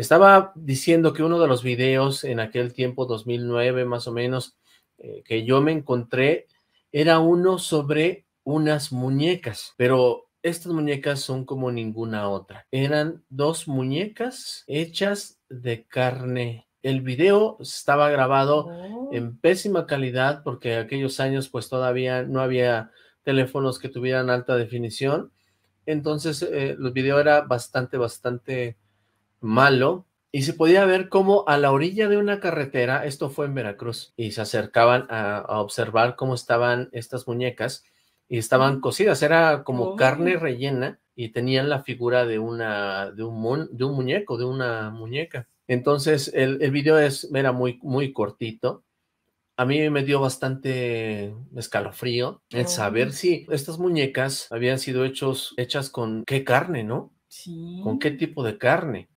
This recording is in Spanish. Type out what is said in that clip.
Estaba diciendo que uno de los videos en aquel tiempo, 2009 más o menos, eh, que yo me encontré, era uno sobre unas muñecas, pero estas muñecas son como ninguna otra. Eran dos muñecas hechas de carne. El video estaba grabado oh. en pésima calidad porque aquellos años pues todavía no había teléfonos que tuvieran alta definición. Entonces eh, el video era bastante, bastante malo y se podía ver como a la orilla de una carretera, esto fue en Veracruz, y se acercaban a, observar cómo estaban estas muñecas y estaban cocidas, era como carne oh. rellena y tenían la figura de una de un, de un muñeco, de una muñeca. Entonces el, el video es, era muy, muy cortito. A mí me dio bastante escalofrío el saber si estas muñecas habían sido hechos, hechas con qué carne, ¿no? Sí. ¿Con qué tipo de carne?